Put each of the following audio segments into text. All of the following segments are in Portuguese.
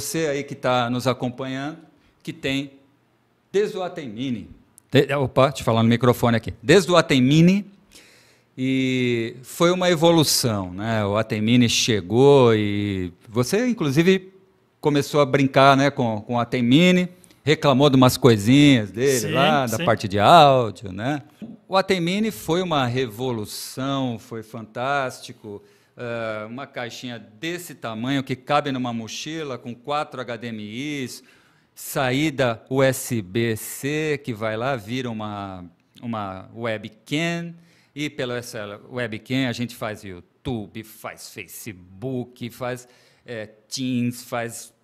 você aí que está nos acompanhando, que tem desoatemine. De, opa, te falar no microfone aqui. Desoatemine e foi uma evolução, né? O atemine chegou e você, inclusive, começou a brincar, né, com, com o atemine, reclamou de umas coisinhas dele sim, lá sim. da parte de áudio, né? O atemine foi uma revolução, foi fantástico uh, uma caixinha desse tamanho que cabe numa mochila com quatro HDMIs, saída USB-C que vai lá vira uma uma webcam e pela essa webcam a gente faz YouTube, faz Facebook, faz é, Teams, faz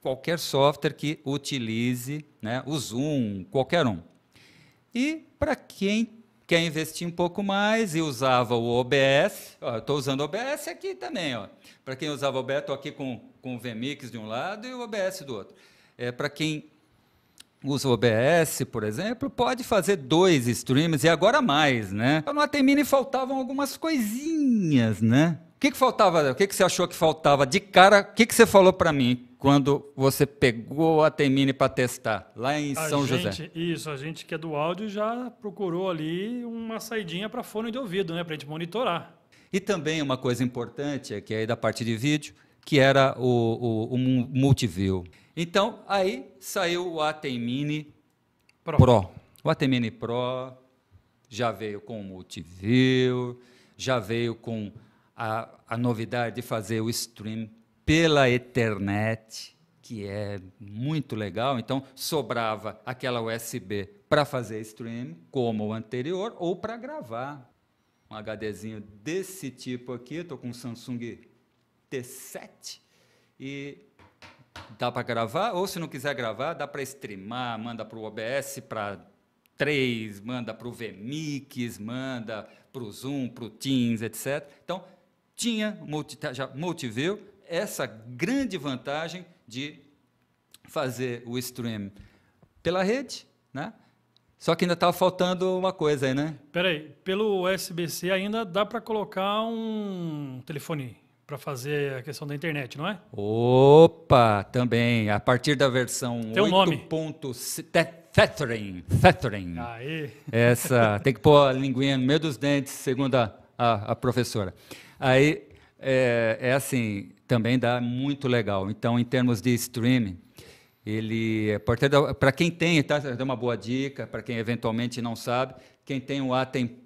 qualquer software que utilize, né, o Zoom, qualquer um. E para quem quer investir um pouco mais e usava o OBS. Estou usando o OBS aqui também. Para quem usava o OBS, estou aqui com, com o VMix de um lado e o OBS do outro. É, Para quem usa o OBS, por exemplo, pode fazer dois streams e agora mais, né? Então, no Atemini faltavam algumas coisinhas, né? que, que faltava? O que, que você achou que faltava? De cara, o que, que você falou para mim quando você pegou a Temine para testar, lá em a São gente, José? Isso, a gente que é do áudio já procurou ali uma saidinha para fone de ouvido, né, para a gente monitorar. E também uma coisa importante, que é da parte de vídeo, que era o, o, o Multiview. Então, aí saiu o Atemini Pro. Pro. O Atemini Pro já veio com o Multiview, já veio com a, a novidade de fazer o stream pela internet, que é muito legal. Então, sobrava aquela USB para fazer stream, como o anterior, ou para gravar. Um HDzinho desse tipo aqui, estou com um Samsung T7 e dá para gravar, ou se não quiser gravar, dá para streamar, manda para o OBS, para 3, manda para o VMix, manda para o Zoom, para o Teams, etc. Então, tinha, tá, já motiveu essa grande vantagem de fazer o stream pela rede, né? Só que ainda estava tá faltando uma coisa aí, né? Peraí, pelo USB-C ainda dá para colocar um telefone para fazer a questão da internet, não é? Opa, também. A partir da versão Tem um Aí. Essa, tem que pôr a linguinha no meio dos dentes, segundo a, a, a professora. Aí é, é, assim, também dá muito legal. Então, em termos de streaming, ele é para quem tem, tá? Dá uma boa dica para quem eventualmente não sabe. Quem tem o Atem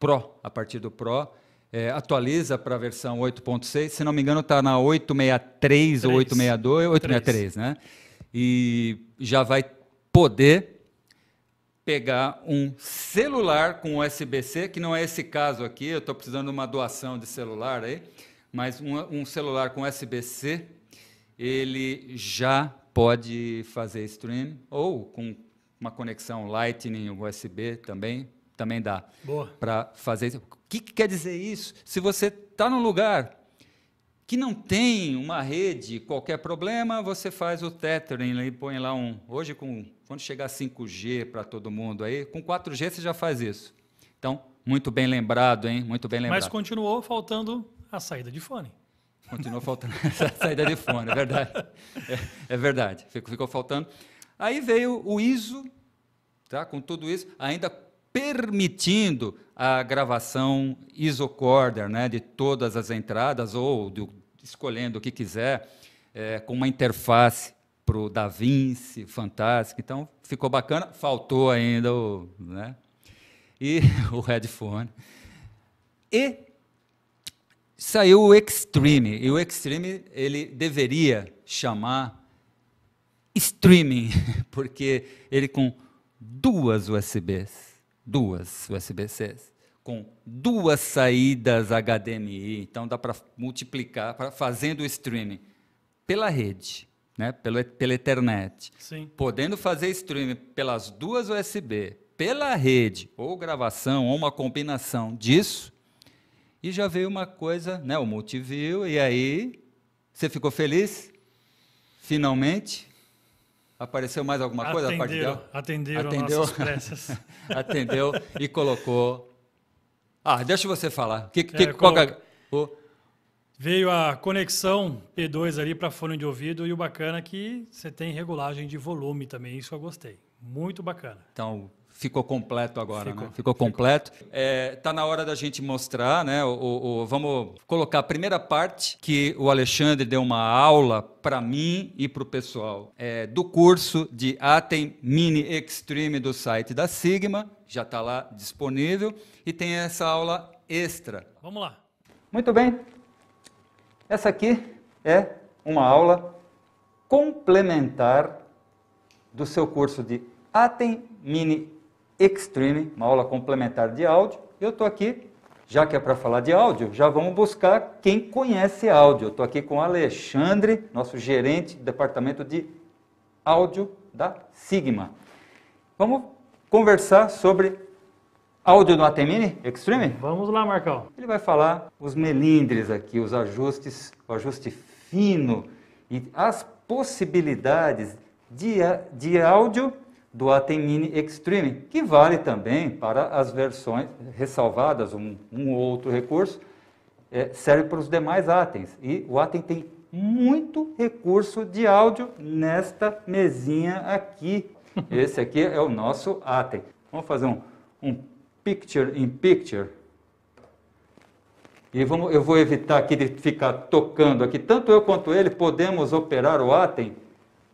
Pro, a partir do Pro, é, atualiza para a versão 8.6. Se não me engano, está na 863 3. ou 862, 863, 3. né? E já vai poder pegar um celular com USB-C, que não é esse caso aqui, eu estou precisando de uma doação de celular aí, mas um, um celular com USB-C, ele já pode fazer stream, ou com uma conexão Lightning USB também, também dá para fazer. O que, que quer dizer isso? Se você está num lugar que não tem uma rede, qualquer problema, você faz o tethering e põe lá um. Hoje, com quando chegar 5G para todo mundo aí, com 4G você já faz isso. Então, muito bem lembrado, hein? Muito bem lembrado. Mas continuou faltando a saída de fone. Continuou faltando a saída de fone, é verdade. É, é verdade, ficou, ficou faltando. Aí veio o ISO, tá? com tudo isso, ainda permitindo a gravação isocorder né, de todas as entradas ou de escolhendo o que quiser, é, com uma interface para o Da Vinci, fantástico. Então, ficou bacana. Faltou ainda o, né? e, o headphone. E saiu o Extreme. E o Extreme ele deveria chamar streaming, porque ele com duas USBs, duas USB-Cs, com duas saídas HDMI, então dá para multiplicar, pra, fazendo o streaming pela rede né, pela, pela internet, Sim. podendo fazer streaming pelas duas USB, pela rede, ou gravação, ou uma combinação disso, e já veio uma coisa, né, o Multiview, e aí você ficou feliz? Finalmente? Apareceu mais alguma atendeu, coisa da parte dela? Atenderam atendeu, nossas pressas. atendeu e colocou. Ah, deixa você falar. Que, que, é, é? o... Veio a conexão P2 ali para fone de ouvido e o bacana é que você tem regulagem de volume também, isso eu gostei. Muito bacana. Então, ficou completo agora, ficou, né? Ficou completo. Ficou. É, tá na hora da gente mostrar, né? O, o, o, vamos colocar a primeira parte que o Alexandre deu uma aula para mim e para o pessoal é, do curso de Atem Mini Extreme do site da Sigma, já está lá disponível e tem essa aula extra. Vamos lá. Muito bem. Essa aqui é uma aula complementar do seu curso de Atem Mini Extreme, uma aula complementar de áudio. Eu estou aqui, já que é para falar de áudio, já vamos buscar quem conhece áudio. Eu estou aqui com Alexandre, nosso gerente do departamento de áudio da Sigma. Vamos conversar sobre Áudio do Atemini Extreme? Vamos lá, Marcão. Ele vai falar os melindres aqui, os ajustes, o ajuste fino e as possibilidades de, de áudio do Atemini Extreme, que vale também para as versões ressalvadas, um, um outro recurso, é, serve para os demais Atens. E o Atem tem muito recurso de áudio nesta mesinha aqui. Esse aqui é o nosso Atem. Vamos fazer um, um picture in picture. E vamos, eu vou evitar aqui de ficar tocando aqui. Tanto eu quanto ele podemos operar o Atem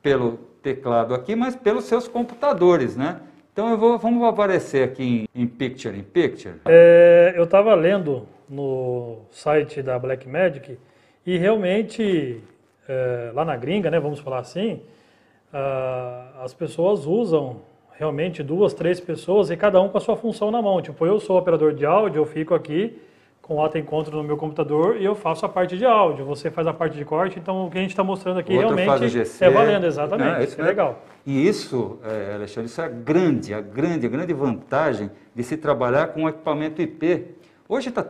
pelo teclado aqui, mas pelos seus computadores, né? Então eu vou, vamos aparecer aqui em, em Picture in Picture. É, eu estava lendo no site da Blackmagic e realmente é, lá na gringa, né, vamos falar assim, uh, as pessoas usam realmente duas, três pessoas e cada um com a sua função na mão. Tipo, eu sou operador de áudio, eu fico aqui com o ata encontro no meu computador e eu faço a parte de áudio, você faz a parte de corte, então o que a gente está mostrando aqui realmente GC, é valendo, exatamente, não, né? isso é, é legal. E isso, é, Alexandre, isso é a grande, a grande, a grande vantagem de se trabalhar com equipamento IP. Hoje tá,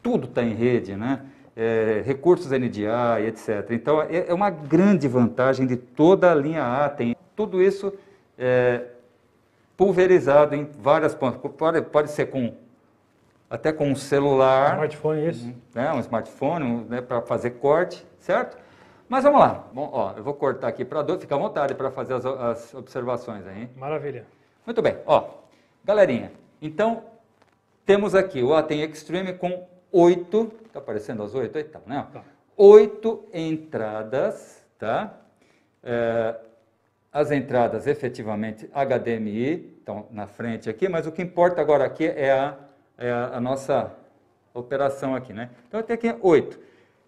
tudo está em rede, né? É, recursos NDI, etc. Então, é, é uma grande vantagem de toda a linha Atem. Tudo isso é, pulverizado em várias pontas. Pode, pode ser com até com um celular. Um smartphone, isso. Né, um smartphone né, para fazer corte, certo? Mas vamos lá. Bom, ó, eu vou cortar aqui para dois, fica à vontade para fazer as, as, observações aí. Hein? Maravilha. Muito bem. Ó, galerinha, então temos aqui o Atem Extreme com oito, está aparecendo as oito? Então, né? Tá. Oito entradas, tá? É, as entradas efetivamente HDMI, estão na frente aqui, mas o que importa agora aqui é a, é a, nossa operação aqui, né? Então até aqui é 8.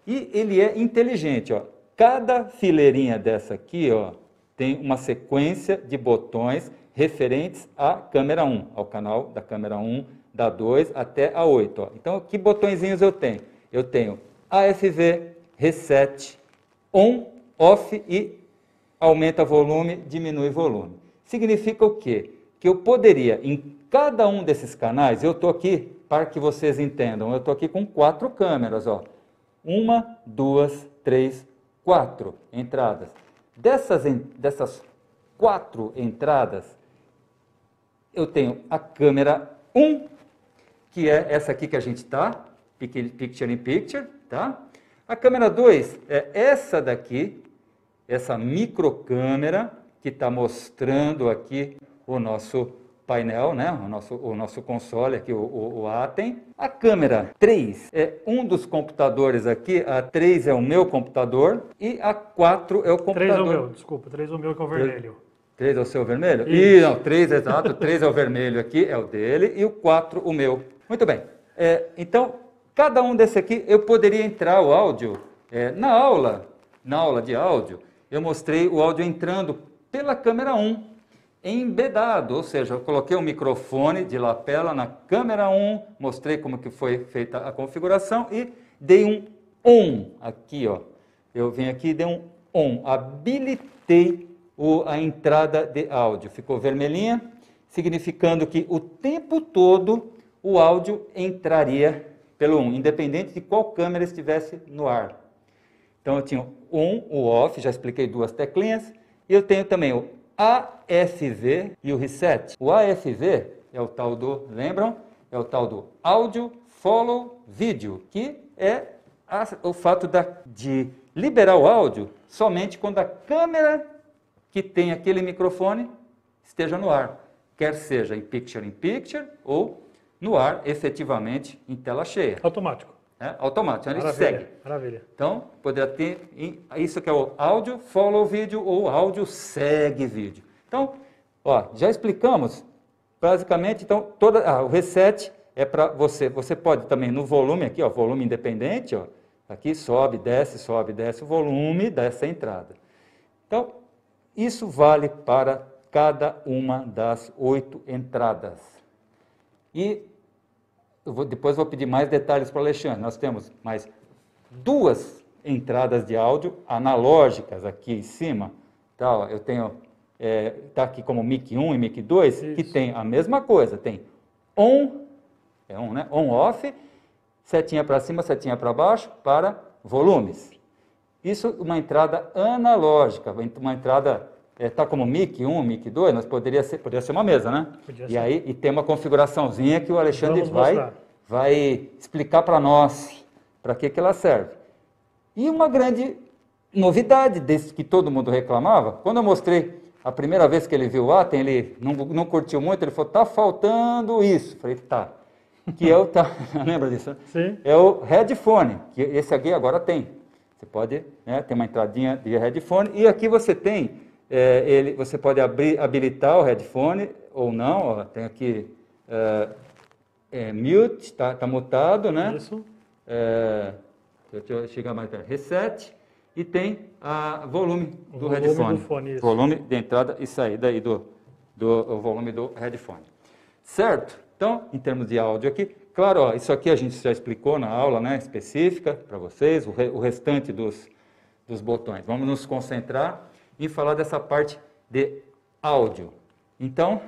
E ele é inteligente, ó. Cada fileirinha dessa aqui, ó, tem uma sequência de botões referentes à câmera 1, ao canal da câmera 1, da 2 até a 8, ó. Então que botõezinhos eu tenho? Eu tenho AFV, reset, on, off e aumenta volume, diminui volume. Significa o quê? Que eu poderia, em cada um desses canais, eu estou aqui, para que vocês entendam, eu estou aqui com quatro câmeras, ó. Uma, duas, três, quatro entradas. Dessas, dessas quatro entradas, eu tenho a câmera 1, um, que é essa aqui que a gente está, Picture in Picture, tá? A câmera 2 é essa daqui, essa microcâmera que está mostrando aqui o nosso painel, né? o, nosso, o nosso console aqui, o, o, o, Atem. A câmera 3 é um dos computadores aqui, a 3 é o meu computador e a 4 é, é o computador... 3 é o meu, desculpa, 3 é o meu que é o vermelho. 3 é o seu vermelho? Isso. Ih, não, 3 exato, 3 é o vermelho aqui, é o dele, e o 4 o meu. Muito bem, é, então cada um desse aqui eu poderia entrar o áudio é, na aula, na aula de áudio, eu mostrei o áudio entrando pela câmera 1, embedado, ou seja, eu coloquei o um microfone de lapela na câmera 1, mostrei como que foi feita a configuração e dei um ON aqui, ó. Eu vim aqui e dei um ON, habilitei o, a entrada de áudio. Ficou vermelhinha, significando que o tempo todo o áudio entraria pelo 1, independente de qual câmera estivesse no ar. Então eu tinha um o off, já expliquei duas teclinhas. E eu tenho também o AFV e o reset. O AFV é o tal do, lembram? É o tal do áudio follow vídeo, que é a, o fato da, de liberar o áudio somente quando a câmera que tem aquele microfone esteja no ar, quer seja em picture in picture ou no ar efetivamente em tela cheia. Automático. Né? Automático, então maravilha, ele segue. Maravilha. Então, poderia ter isso que é o áudio follow vídeo ou áudio segue vídeo. Então, ó, já explicamos basicamente, então, toda, ah, o reset é para você, você pode também no volume aqui, ó, volume independente, ó, aqui sobe, desce, sobe, desce o volume dessa entrada. Então, isso vale para cada uma das oito entradas. E vou, depois vou pedir mais detalhes para o Alexandre. Nós temos mais duas entradas de áudio analógicas aqui em cima. Tá, ó, eu tenho, é, tá aqui como mic 1 e mic 2, Isso. que tem a mesma coisa, tem on, é on, né? On, off, setinha para cima, setinha para baixo, para volumes. Isso uma entrada analógica, uma entrada está é, como MIC 1, MIC 2, mas poderia ser, poderia ser uma mesa, né? Podia e aí e tem uma configuraçãozinha que o Alexandre vai, vai explicar para nós para que, que ela serve. E uma grande novidade desse que todo mundo reclamava, quando eu mostrei a primeira vez que ele viu o Atem, ele não, não curtiu muito, ele falou, tá faltando isso. Falei, tá. Que é o, tá, lembra disso? Né? Sim. É o headphone, que esse aqui agora tem. Você pode, né, tem uma entradinha de headphone, e aqui você tem é, ele, você pode abrir, habilitar o headphone ou não, ó, tem aqui é, é, mute, está tá mutado, né? Isso. É, deixa eu chegar mais perto. Reset e tem a volume do volume headphone. Do fone, isso. Volume de entrada e saída aí do, do volume do headphone. Certo? Então, em termos de áudio aqui, claro, ó, isso aqui a gente já explicou na aula né, específica para vocês, o, re, o restante dos, dos botões. Vamos nos concentrar e falar dessa parte de áudio. Então,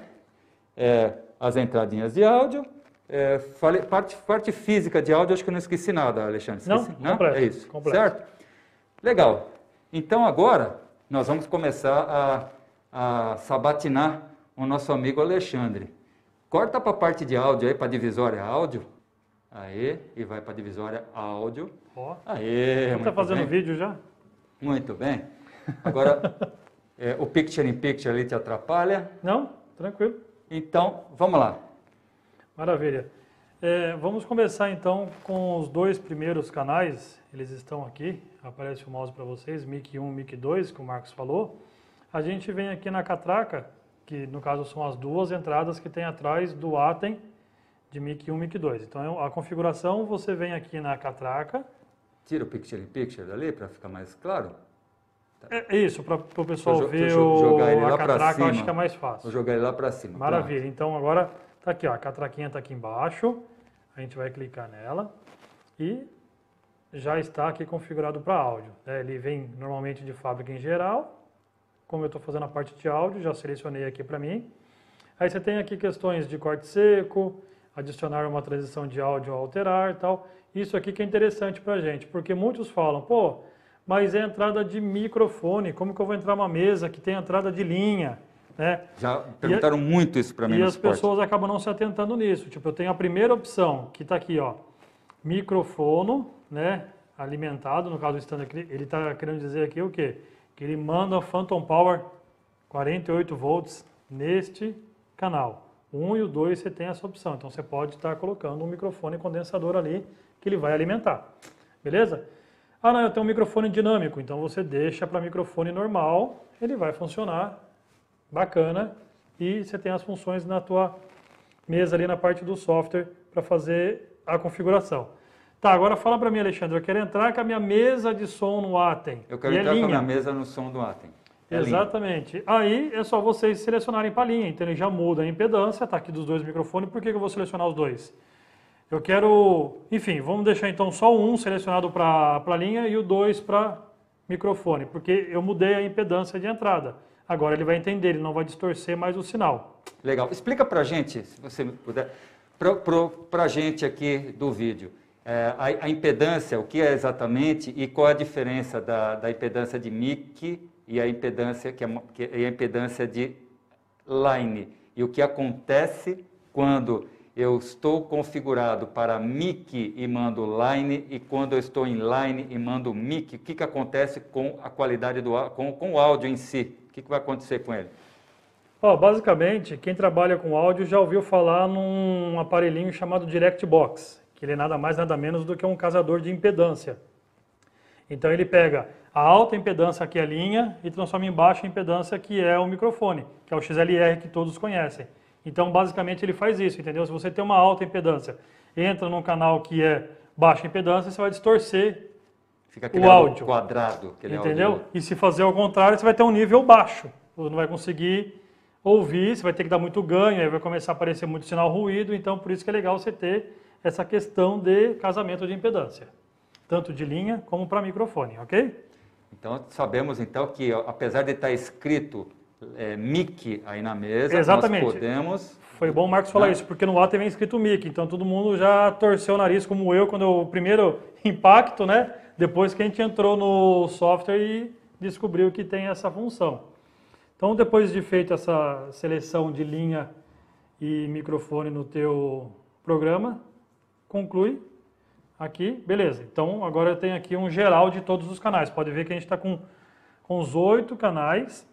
é, as entradinhas de áudio, é, fale, parte, parte física de áudio, acho que eu não esqueci nada, Alexandre. Esqueci, não, não? Completo, é isso, completo. certo? Legal. Então, agora, nós vamos começar a, a sabatinar o nosso amigo Alexandre. Corta para a parte de áudio aí, para a divisória áudio. Aí, e vai para a divisória áudio. Ó. Oh. Aê, Você está fazendo bem. vídeo já? Muito bem. Agora, é, o picture in picture ali te atrapalha? Não, tranquilo. Então, vamos lá. Maravilha. É, vamos começar então com os dois primeiros canais, eles estão aqui, aparece o mouse para vocês, MIC 1 MIC 2, que o Marcos falou. A gente vem aqui na catraca, que no caso são as duas entradas que tem atrás do ATEM de MIC 1 MIC 2. Então a configuração, você vem aqui na catraca. Tira o picture in picture dali para ficar mais claro. Tá é isso, para o pessoal ver jogar ele lá a catraca, cima. acho que é mais fácil. Vou jogar ele lá para cima. Maravilha. Pronto. Então agora tá aqui, ó, a catraquinha está aqui embaixo. A gente vai clicar nela e já está aqui configurado para áudio. É, ele vem normalmente de fábrica em geral. Como eu estou fazendo a parte de áudio, já selecionei aqui para mim. Aí você tem aqui questões de corte seco, adicionar uma transição de áudio ou alterar tal. Isso aqui que é interessante para a gente, porque muitos falam, pô, mas é entrada de microfone. Como que eu vou entrar uma mesa que tem entrada de linha? Né? Já perguntaram e, muito isso para mim. E as esporte. pessoas acabam não se atentando nisso. Tipo, eu tenho a primeira opção, que está aqui, ó, microfone, né? Alimentado, no caso do stand ele está querendo dizer aqui o quê? Que ele manda Phantom Power 48 volts neste canal. Um e o dois você tem essa opção. Então você pode estar tá colocando um microfone condensador ali que ele vai alimentar. Beleza? Ah, não, eu tenho um microfone dinâmico, então você deixa para microfone normal, ele vai funcionar bacana e você tem as funções na tua mesa ali na parte do software para fazer a configuração. Tá, agora fala para mim, Alexandre, eu quero entrar com a minha mesa de som no Atem. Eu quero é entrar é com a minha mesa no som do Atem. É Exatamente. Linha. Aí é só vocês selecionarem para linha, então ele já muda a impedância, tá aqui dos dois microfones, por que eu vou selecionar os dois? Eu quero, enfim, vamos deixar então só o 1 selecionado para a linha e o 2 para microfone, porque eu mudei a impedância de entrada. Agora ele vai entender, ele não vai distorcer mais o sinal. Legal. Explica para gente, se você puder, para a gente aqui do vídeo, é, a, a, impedância, o que é exatamente e qual a diferença da, da impedância de mic e a impedância, que é, que é a impedância de line. E o que acontece quando eu estou configurado para MIC e mando line, e quando eu estou em line e mando MIC, o que, que acontece com a qualidade do com, com o áudio em si? O que, que vai acontecer com ele? Oh, basicamente, quem trabalha com áudio já ouviu falar num aparelhinho chamado Direct Box, que ele é nada mais nada menos do que um casador de impedância. Então ele pega a alta impedância, que é a linha, e transforma em baixa impedância, que é o microfone, que é o XLR que todos conhecem. Então, basicamente, ele faz isso, entendeu? Se você tem uma alta impedância, entra num canal que é baixa impedância, você vai distorcer Fica o áudio. quadrado. Entendeu? Áudio. E se fazer ao contrário, você vai ter um nível baixo. Você não vai conseguir ouvir, você vai ter que dar muito ganho, aí vai começar a aparecer muito sinal ruído, então por isso que é legal você ter essa questão de casamento de impedância, tanto de linha como para microfone, ok? Então sabemos então que apesar de estar tá escrito é, MIC aí na mesa. Exatamente. Nós podemos. Foi bom o Marcos falar né? isso, porque no lá vem escrito MIC, então todo mundo já torceu o nariz, como eu, quando o primeiro impacto, né? Depois que a gente entrou no software e descobriu que tem essa função. Então, depois de feita essa seleção de linha e microfone no teu programa, conclui aqui, beleza. Então, agora eu tenho aqui um geral de todos os canais. Pode ver que a gente está com, com os oito canais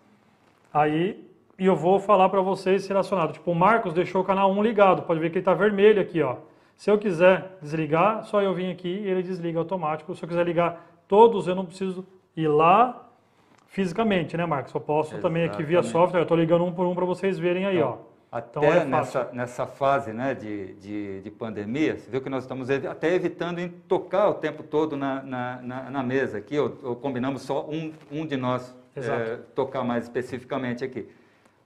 Aí, e eu vou falar para vocês relacionado. Tipo, o Marcos deixou o canal 1 ligado, pode ver que ele está vermelho aqui, ó. Se eu quiser desligar, só eu vim aqui e ele desliga automático. Se eu quiser ligar todos, eu não preciso ir lá fisicamente, né, Marcos? Eu posso Exatamente. também aqui via software, eu estou ligando um por um para vocês verem aí, então, ó. Até então é nessa, nessa fase né, de, de, de, pandemia, você viu que nós estamos até evitando em tocar o tempo todo na, na, na, na mesa aqui, ou, ou, combinamos só um, um de nós é, tocar mais especificamente aqui.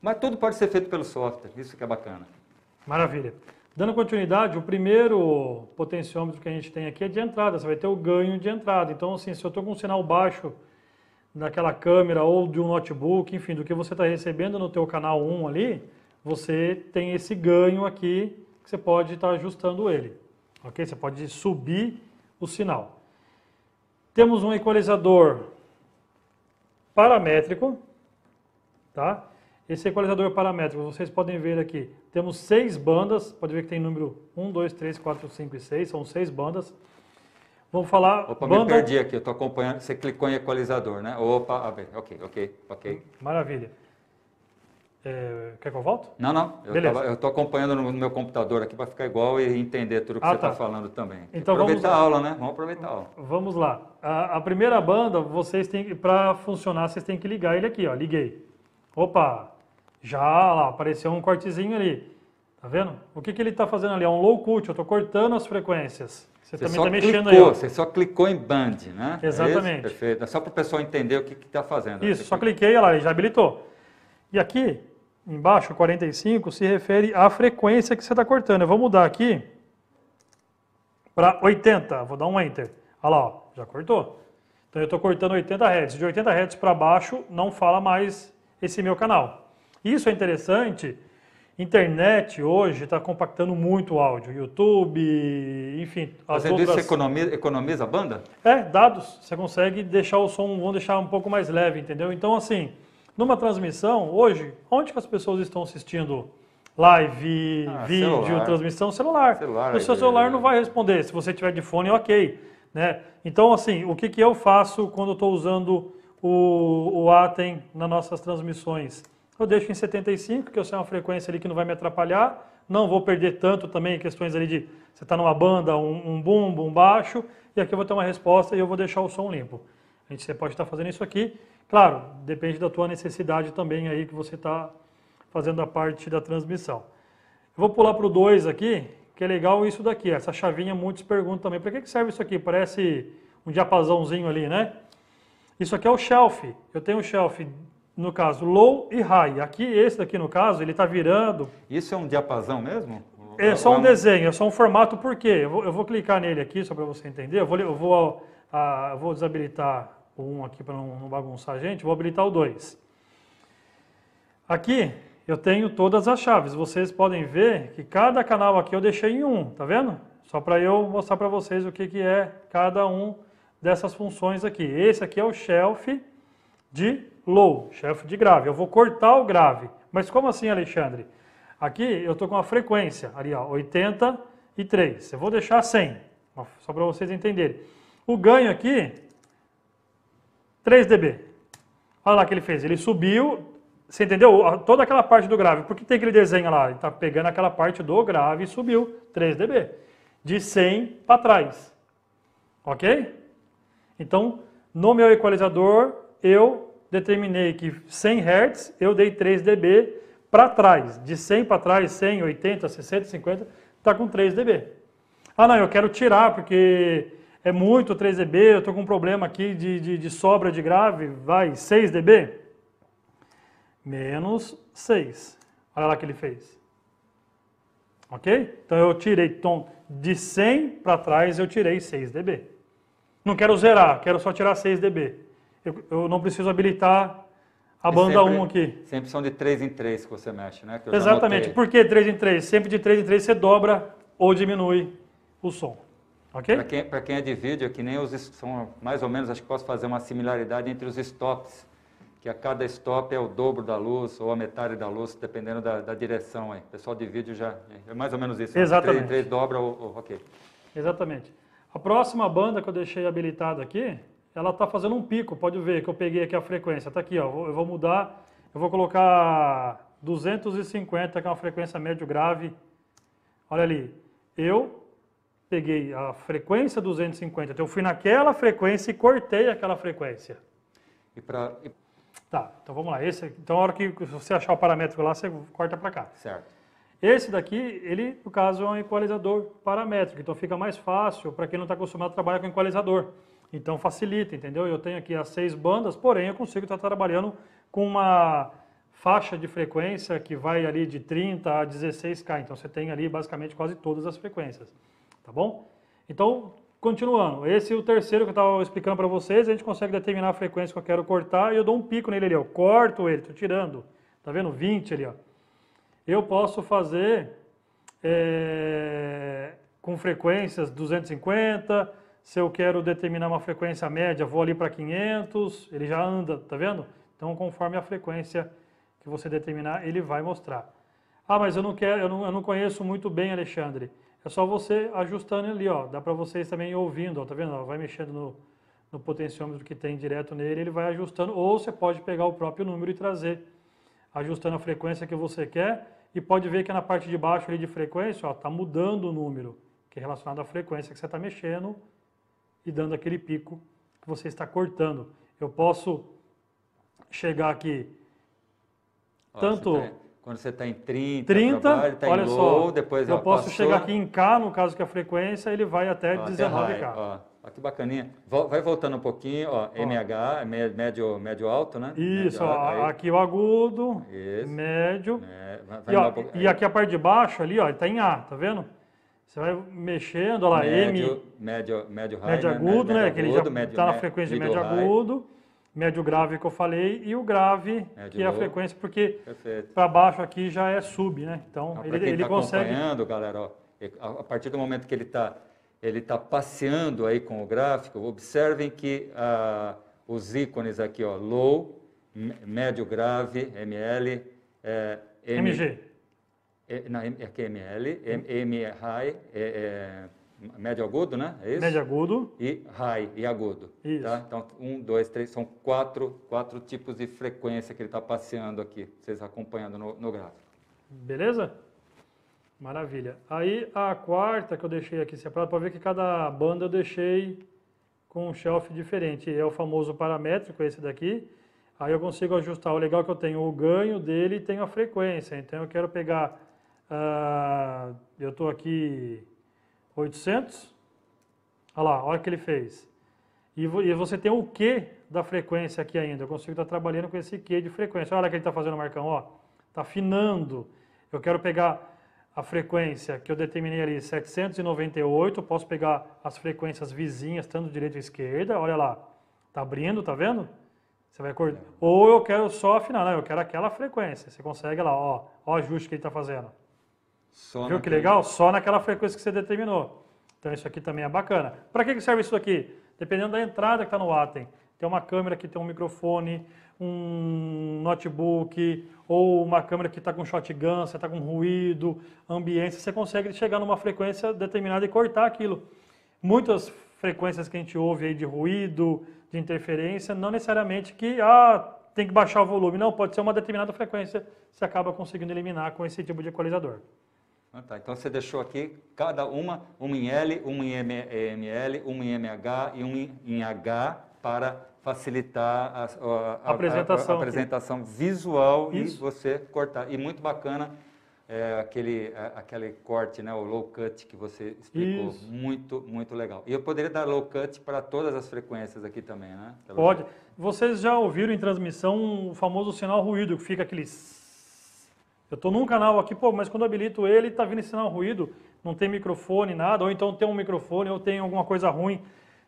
Mas tudo pode ser feito pelo software, isso que é bacana. Maravilha. Dando continuidade, o primeiro potenciômetro que a gente tem aqui é de entrada, você vai ter o ganho de entrada. Então, assim, se eu estou com um sinal baixo daquela câmera ou de um notebook, enfim, do que você está recebendo no teu canal 1 ali, você tem esse ganho aqui que você pode estar tá ajustando ele, ok? Você pode subir o sinal. Temos um equalizador paramétrico, tá? Esse equalizador paramétrico, vocês podem ver aqui, temos seis bandas, pode ver que tem número 1, 2, 3, 4, 5 e 6, são seis bandas. Vamos falar... Opa, banda... me perdi aqui, eu estou acompanhando, você clicou em equalizador, né? Opa, ok, ok, ok. Maravilha. É, quer que eu volto? Não, não. Eu estou acompanhando no meu computador aqui para ficar igual e entender tudo que ah, você está tá falando também. Então, aproveitar a aula, né? Vamos aproveitar a aula. Vamos lá. A, a primeira banda, vocês têm para funcionar, vocês têm que ligar ele aqui, ó. Liguei. Opa! Já lá, apareceu um cortezinho ali. Tá vendo? O que, que ele está fazendo ali? É um low cut, eu estou cortando as frequências. Você, você também está mexendo aí. Você só clicou em band, né? É Exatamente. É perfeito. É só para o pessoal entender o que está fazendo. Né? Isso, você só cliquei, olha lá, ele já habilitou. E aqui, embaixo, 45, se refere à frequência que você está cortando. Eu vou mudar aqui para 80, vou dar um Enter. Olha lá, ó, já cortou. Então eu estou cortando 80 Hz. De 80 Hz para baixo não fala mais esse meu canal. Isso é interessante. Internet hoje está compactando muito áudio. YouTube, enfim. As Você é outras... economiza, economiza a banda? É, dados. Você consegue deixar o som, vão deixar um pouco mais leve, entendeu? Então, assim, numa transmissão, hoje, onde que as pessoas estão assistindo live, ah, vídeo, celular. transmissão? Celular. celular o seu é celular não vai responder. Se você tiver de fone, ok. Né? Então, assim, o que, que eu faço quando eu estou usando o, o Atem nas nossas transmissões? Eu deixo em 75, que eu sei uma frequência ali que não vai me atrapalhar. Não vou perder tanto também questões ali de você está numa banda, um, um bumbo, um baixo, e aqui eu vou ter uma resposta e eu vou deixar o som limpo gente, você pode estar fazendo isso aqui. Claro, depende da tua necessidade também aí que você está fazendo a parte da transmissão. Eu vou pular para o 2 aqui, que é legal isso daqui. Essa chavinha, muitos perguntam também, para que serve isso aqui? Parece um diapasãozinho ali, né? Isso aqui é o shelf. Eu tenho o shelf, no caso, low e high. Aqui, esse daqui no caso, ele está virando. Isso é um diapasão mesmo? É só é um desenho, é só um formato, por quê? Eu vou, eu vou clicar nele aqui, só para você entender. Eu vou, eu vou, ah, eu vou desabilitar um aqui para não, bagunçar a gente, vou habilitar o 2. Aqui eu tenho todas as chaves. Vocês podem ver que cada canal aqui eu deixei em 1, um, tá vendo? Só para eu mostrar para vocês o que, que é cada um dessas funções aqui. Esse aqui é o shelf de low, shelf de grave. Eu vou cortar o grave. Mas como assim, Alexandre? Aqui eu estou com a frequência, ali ó, 83. Eu vou deixar 100, só para vocês entenderem. O ganho aqui 3 dB. Olha lá o que ele fez. Ele subiu, você entendeu? Toda aquela parte do grave. Por que tem aquele desenho lá? Ele está pegando aquela parte do grave e subiu 3 dB. De 100 para trás. Ok? Então, no meu equalizador, eu determinei que 100 Hz, eu dei 3 dB para trás. De 100 para trás, 100, 80, 60, 50, está com 3 dB. Ah, não, eu quero tirar porque é muito 3 dB, eu estou com um problema aqui de, de, de sobra de grave, vai 6 dB? Menos 6. Olha lá o que ele fez. Ok? Então eu tirei tom de 100 para trás, eu tirei 6 dB. Não quero zerar, quero só tirar 6 dB. Eu, eu não preciso habilitar a e banda sempre, 1 aqui. Sempre são de 3 em 3 que você mexe, né? Exatamente. Por que 3 em 3? Sempre de 3 em 3 você dobra ou diminui o som. Okay? Para quem, quem é de vídeo, é que nem os são mais ou menos, acho que posso fazer uma similaridade entre os stops, que a cada stop é o dobro da luz ou a metade da luz, dependendo da, da direção. Aí. Pessoal de vídeo já é mais ou menos isso. Né? Exatamente. Três, três dobra o. ok. Exatamente. A próxima banda que eu deixei habilitada aqui, ela está fazendo um pico. Pode ver que eu peguei aqui a frequência. Está aqui, ó. Eu vou mudar. Eu vou colocar 250, que é uma frequência médio grave. Olha ali. Eu peguei a frequência 250, então eu fui naquela frequência e cortei aquela frequência. E para e... Tá, então vamos lá. Esse, então a hora que você achar o paramétrico lá, você corta para cá. Certo. Esse daqui, ele, no caso, é um equalizador paramétrico, então fica mais fácil para quem não está acostumado a trabalhar com equalizador. Então facilita, entendeu? Eu tenho aqui as seis bandas, porém eu consigo estar tá trabalhando com uma faixa de frequência que vai ali de 30 a 16K. Então você tem ali basicamente quase todas as frequências tá bom? Então, continuando, esse é o terceiro que eu estava explicando para vocês, a gente consegue determinar a frequência que eu quero cortar e eu dou um pico nele ali, eu corto ele, estou tirando, tá vendo? 20 ali, ó. Eu posso fazer é, com frequências 250, se eu quero determinar uma frequência média, vou ali para 500, ele já anda, tá vendo? Então, conforme a frequência que você determinar, ele vai mostrar. Ah, mas eu não quero, eu não, eu não conheço muito bem, Alexandre. É só você ajustando ali, ó. Dá para vocês também ouvindo, ó, tá vendo? vai mexendo no, no potenciômetro que tem direto nele, ele vai ajustando, ou você pode pegar o próprio número e trazer, ajustando a frequência que você quer, e pode ver que na parte de baixo ali de frequência, ó, tá mudando o número, que é relacionado à frequência que você está mexendo e dando aquele pico que você está cortando. Eu posso chegar aqui, tanto... Quando você está em 30, 30 tá olha em low, só, depois eu posso passou. chegar aqui em K, no caso que é a frequência, ele vai até ó, 19K. Ó, ó, que bacaninha. Vai voltando um pouquinho, ó, ó. MH, médio, médio alto, né? Isso, médio, ó, aqui o agudo, Isso. médio. É, vai, e, ó, e é. aqui a parte de baixo ali, ó, ele está em A, tá vendo? Você vai mexendo, olha lá, médio, M. Médio, médio, high, médio né? agudo, né? Médio, né? Médio, que ele já está na frequência de médio, médio agudo. High médio grave que eu falei e o grave é, que é a frequência, porque para baixo aqui já é sub, né? Então, ele, quem ele tá consegue. acompanhando, galera, ó, a partir do momento que ele está ele tá passeando aí com o gráfico, observem que ah, os ícones aqui, ó, low, médio grave, ML, é, M, MG. É, não, aqui é ML, M, M high, é, é médio agudo, né? É isso? Médio agudo. E high e agudo. Tá? Isso. Tá? Então, um, dois, três, são quatro, quatro tipos de frequência que ele está passeando aqui, vocês acompanhando no, no gráfico. Beleza? Maravilha. Aí a quarta que eu deixei aqui separada, para ver que cada banda eu deixei com um shelf diferente. É o famoso paramétrico, esse daqui. Aí eu consigo ajustar. O legal é que eu tenho o ganho dele e tenho a frequência. Então eu quero pegar. Uh, eu estou aqui 800. Olha lá, olha o que ele fez. E, você tem o Q da frequência aqui ainda. Eu consigo estar trabalhando com esse Q de frequência. Olha o que ele está fazendo, Marcão. Ó, está afinando. Eu quero pegar a frequência que eu determinei ali, 798. posso pegar as frequências vizinhas, tanto direita e esquerda. Olha lá. Está abrindo, tá vendo? Você vai acordar. É. Ou eu quero só afinar. Não, né? eu quero aquela frequência. Você consegue lá, ó. Ó o ajuste que ele está fazendo. Só Viu que legal? Só naquela frequência que você determinou. Então isso aqui também é bacana. Para que serve isso aqui? Dependendo da entrada que está no Atem. Tem uma câmera que tem um microfone, um notebook, ou uma câmera que está com shotgun, você está com ruído, ambiência, você consegue chegar numa frequência determinada e cortar aquilo. Muitas frequências que a gente ouve aí de ruído, de interferência, não necessariamente que ah, tem que baixar o volume, não, pode ser uma determinada frequência, você acaba conseguindo eliminar com esse tipo de equalizador. Ah, tá, então você deixou aqui cada uma, uma em L, uma em ML, uma em MH e uma em H para facilitar a, a, a apresentação, a, apresentação visual Isso. e você cortar. E muito bacana é, aquele, é, aquele corte, né, o low cut que você explicou. Isso. Muito, muito legal. E eu poderia dar low cut para todas as frequências aqui também, né? Pode. Vocês já ouviram em transmissão o famoso sinal ruído, que fica aqueles eu estou num canal aqui, pô, mas quando eu habilito ele, está vindo sinal ruído, não tem microfone, nada, ou então tem um microfone, ou tem alguma coisa ruim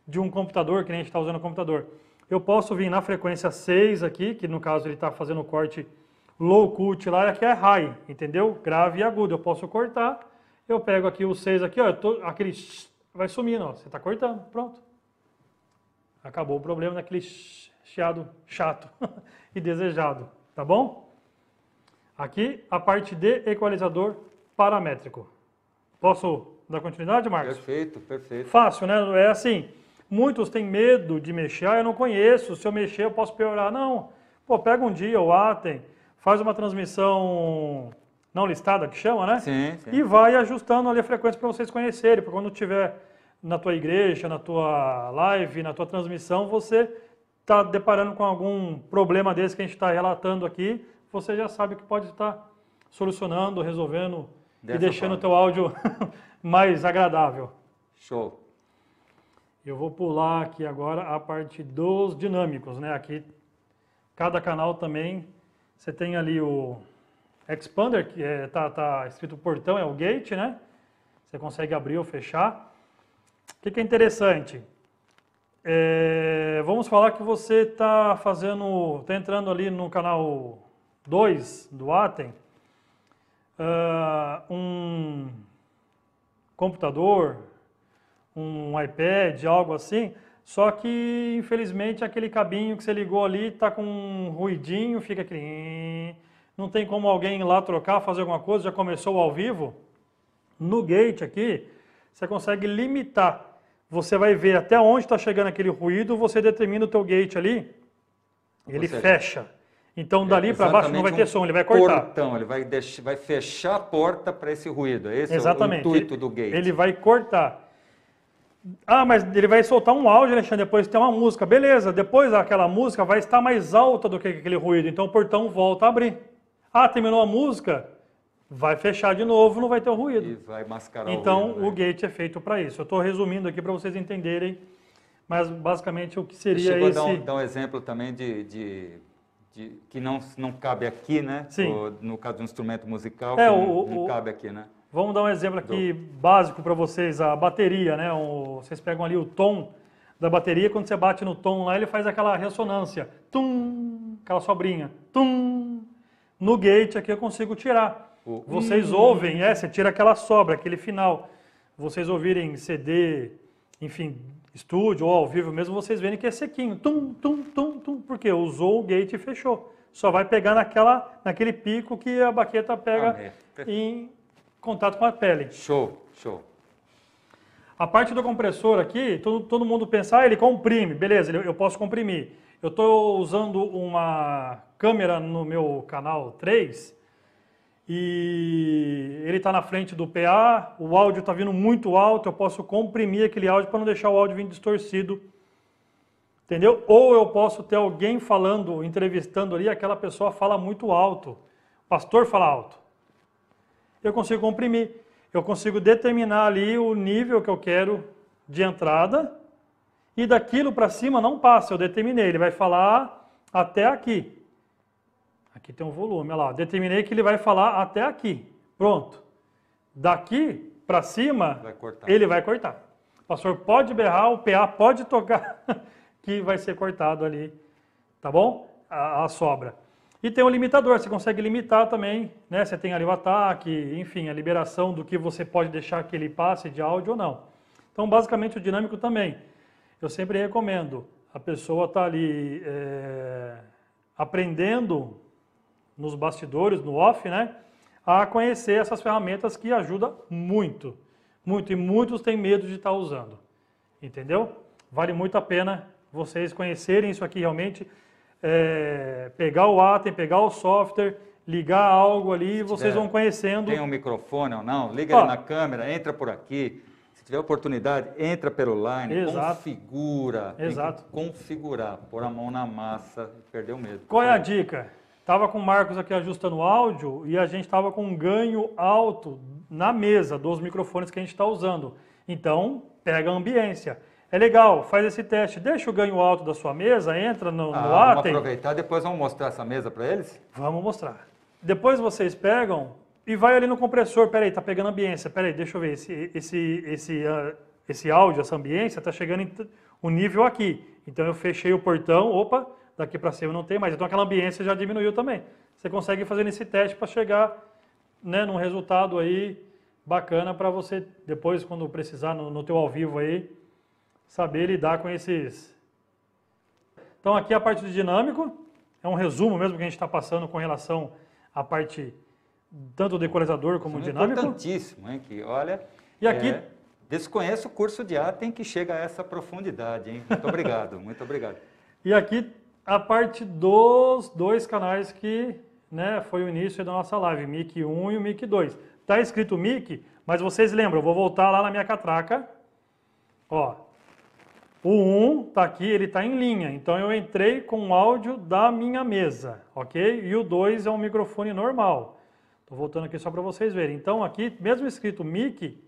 de um computador, que nem a gente está usando o computador. Eu posso vir na frequência 6 aqui, que no caso ele está fazendo o corte low cut lá, e aqui é high, entendeu? Grave e agudo. Eu posso cortar, eu pego aqui o 6 aqui, ó, tô, aquele vai sumindo, ó, você está cortando, pronto. Acabou o problema daquele chiado chato e desejado, tá bom? Aqui a parte de equalizador paramétrico. Posso dar continuidade, Marcos? Perfeito, perfeito. Fácil, né? É assim, muitos têm medo de mexer, ah, eu não conheço, se eu mexer eu posso piorar. Não, pô, pega um dia o Atem, faz uma transmissão não listada, que chama, né? Sim, sim. E vai ajustando ali a frequência para vocês conhecerem, porque quando tiver na tua igreja, na tua live, na tua transmissão, você está deparando com algum problema desse que a gente está relatando aqui, você já sabe que pode estar solucionando, resolvendo Dessa e deixando o teu áudio mais agradável. Show. Eu vou pular aqui agora a parte dos dinâmicos, né? Aqui, cada canal também, você tem ali o expander, que é, tá, tá escrito portão, é o gate, né? Você consegue abrir ou fechar. O que, que é interessante? É, vamos falar que você está fazendo, está entrando ali no canal 2 do Atem, uh, um computador, um iPad, algo assim, só que infelizmente aquele cabinho que você ligou ali está com um ruidinho, fica aquele... Não tem como alguém ir lá trocar, fazer alguma coisa, já começou ao vivo. No gate aqui, você consegue limitar. Você vai ver até onde está chegando aquele ruído, você determina o teu gate ali, ele fecha então, dali é, para baixo não vai ter um som, ele vai cortar. Portão, ele vai, deixar, vai fechar a porta para esse ruído. Esse exatamente. é o intuito do gate. Ele vai cortar. Ah, mas ele vai soltar um áudio, Alexandre, depois tem uma música. Beleza, depois aquela música vai estar mais alta do que aquele ruído, então o portão volta a abrir. Ah, terminou a música, vai fechar de novo, não vai ter o ruído. E vai mascarar então, o ruído. Então, o gate é feito para isso. Eu estou resumindo aqui para vocês entenderem, mas basicamente o que seria Você chegou esse... a dar um, dar um exemplo também de, de de, que não, não cabe aqui, né? Sim. no caso de um instrumento musical, é, que o, não, não o, cabe aqui, né? Vamos dar um exemplo aqui Do... básico para vocês, a bateria, né? O, vocês pegam ali o tom da bateria, quando você bate no tom lá, ele faz aquela ressonância, tum, aquela sobrinha, tum. No gate aqui eu consigo tirar. O... Vocês hum. ouvem, é, você tira aquela sobra, aquele final. Vocês ouvirem CD, enfim, estúdio ou ao vivo mesmo, vocês verem que é sequinho. Tum, tum, tum, tum, porque usou o gate e fechou. Só vai pegar naquela, naquele pico que a baqueta pega ah, é. em contato com a pele. Show, show. A parte do compressor aqui, todo, todo mundo pensa, ah, ele comprime. Beleza, eu posso comprimir. Eu estou usando uma câmera no meu canal 3, e ele está na frente do PA, o áudio está vindo muito alto, eu posso comprimir aquele áudio para não deixar o áudio vir distorcido. Entendeu? Ou eu posso ter alguém falando, entrevistando ali, aquela pessoa fala muito alto. O pastor fala alto. Eu consigo comprimir. Eu consigo determinar ali o nível que eu quero de entrada. E daquilo para cima não passa, eu determinei. Ele vai falar até aqui. Aqui tem um volume, olha lá. Determinei que ele vai falar até aqui. Pronto. Daqui para cima, vai ele vai cortar. O pastor pode berrar, o PA pode tocar, que vai ser cortado ali, tá bom? A, a sobra. E tem um limitador, você consegue limitar também, né? Você tem ali o ataque, enfim, a liberação do que você pode deixar que ele passe de áudio ou não. Então, basicamente, o dinâmico também. Eu sempre recomendo, a pessoa está ali é, aprendendo nos bastidores, no off, né? A conhecer essas ferramentas que ajuda muito, muito e muitos têm medo de estar usando, entendeu? Vale muito a pena vocês conhecerem isso aqui realmente, é, pegar o Atem, pegar o software, ligar algo ali, vocês vão conhecendo. Tem um microfone ou não? Liga ah. na câmera, entra por aqui. Se tiver oportunidade, entra pelo line, Exato. configura. Exato. configurar, pôr a mão na massa, perder o medo. Qual é a é. dica? Estava com o Marcos aqui ajustando o áudio e a gente estava com um ganho alto na mesa dos microfones que a gente está usando. Então, pega a ambiência. É legal, faz esse teste, deixa o ganho alto da sua mesa, entra no, ah, no Atem. Vamos aproveitar, depois vamos mostrar essa mesa para eles? Vamos mostrar. Depois vocês pegam e vai ali no compressor, peraí, tá pegando ambiência, peraí, deixa eu ver, esse, esse, esse, uh, esse áudio, essa ambiência tá chegando o um nível aqui. Então eu fechei o portão, opa, daqui para cima não tem mais. Então aquela ambiência já diminuiu também. Você consegue fazer esse teste para chegar né, num resultado aí bacana para você depois, quando precisar no, no teu ao vivo aí, saber lidar com esses. Então aqui é a parte do dinâmico, é um resumo mesmo que a gente está passando com relação à parte tanto do equalizador como Isso é dinâmico. Importantíssimo, hein? Que olha. E aqui é, desconheço o curso de A, tem que chega a essa profundidade, hein? Muito obrigado, muito obrigado. E aqui a parte dos dois canais que né, foi o início da nossa live, MIC 1 e o MIC 2. Está escrito MIC, mas vocês lembram, eu vou voltar lá na minha catraca. Ó, o 1 está aqui, ele está em linha, então eu entrei com o áudio da minha mesa, ok? E o 2 é um microfone normal. Estou voltando aqui só para vocês verem. Então aqui, mesmo escrito MIC,